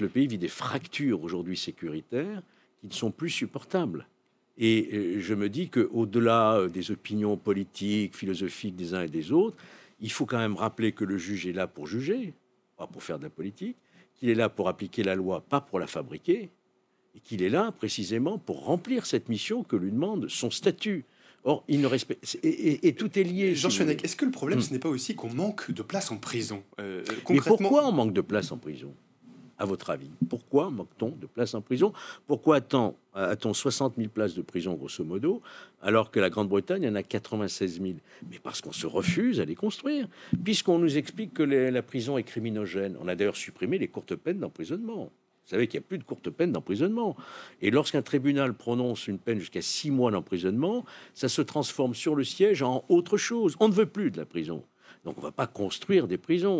le pays vit des fractures aujourd'hui sécuritaires qui ne sont plus supportables. Et euh, je me dis qu'au-delà euh, des opinions politiques, philosophiques des uns et des autres, il faut quand même rappeler que le juge est là pour juger, pas pour faire de la politique, qu'il est là pour appliquer la loi, pas pour la fabriquer, et qu'il est là précisément pour remplir cette mission que lui demande son statut. Or, il ne respecte. Et, tout est lié. Jean si est-ce que le problème, ce hum. n'est pas aussi qu'on manque de place en prison euh, concrètement... Mais pourquoi on manque de place en prison à votre avis Pourquoi moque t on de places en prison Pourquoi a-t-on 60 000 places de prison, grosso modo, alors que la Grande-Bretagne en a 96 000 Mais parce qu'on se refuse à les construire, puisqu'on nous explique que la prison est criminogène. On a d'ailleurs supprimé les courtes peines d'emprisonnement. Vous savez qu'il n'y a plus de courtes peines d'emprisonnement. Et lorsqu'un tribunal prononce une peine jusqu'à six mois d'emprisonnement, ça se transforme sur le siège en autre chose. On ne veut plus de la prison. Donc on ne va pas construire des prisons.